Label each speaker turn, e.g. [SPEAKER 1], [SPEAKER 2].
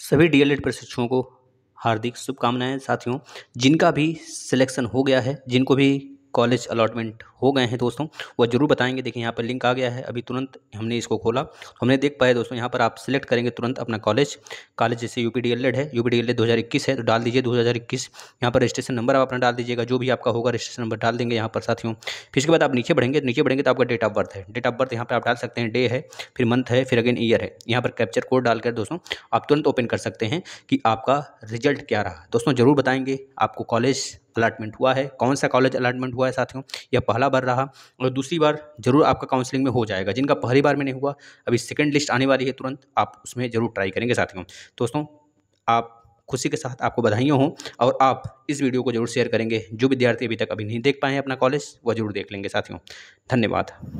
[SPEAKER 1] सभी डीएलएड प्रशिक्षुओं को हार्दिक शुभकामनाएं साथियों जिनका भी सिलेक्शन हो गया है जिनको भी कॉलेज अलॉटमेंट हो गए हैं दोस्तों वह ज़रूर बताएंगे देखिए यहाँ पर लिंक आ गया है अभी तुरंत हमने इसको खोला तो हमने देख पाया दोस्तों यहाँ पर आप सिलेक्ट करेंगे तुरंत अपना कॉलेज कॉलेज जैसे यू पी है यू पी दो हज़ार इक्कीस है तो डाल दीजिए दो हज़ार इक्कीस यहाँ पर रजिस्ट्रेशन नंबर आप अपना डाल दीजिएगा जो भी आपका होगा रजिस्ट्रेशन नंबर डाल देंगे यहाँ पर साथियों फिर इसके बाद आप नीचे बढ़ेंगे तो नीचे बढ़ेंगे तो आपका डेट ऑफ बर्थ है डेट ऑफ बर्थ यहाँ पर आप डाल सकते हैं डे है फिर मंथ है फिर अगेन ईयर है यहाँ पर कैप्चर कोड डालकर दोस्तों आप तुरंत ओपन कर सकते हैं कि आपका रिजल्ट क्या रहा दोस्तों ज़रूर बताएंगे आपको कॉलेज अलाटमेंट हुआ है कौन सा कॉलेज अलाटमेंट हुआ है साथियों यह पहला बार रहा और दूसरी बार जरूर आपका काउंसलिंग में हो जाएगा जिनका पहली बार में नहीं हुआ अभी सेकेंड लिस्ट आने वाली है तुरंत आप उसमें जरूर ट्राई करेंगे साथियों दोस्तों आप खुशी के साथ आपको बधाइयों हों और आप इस वीडियो को जरूर शेयर करेंगे जो विद्यार्थी अभी तक अभी नहीं देख पाए हैं अपना कॉलेज वह जरूर देख लेंगे साथियों धन्यवाद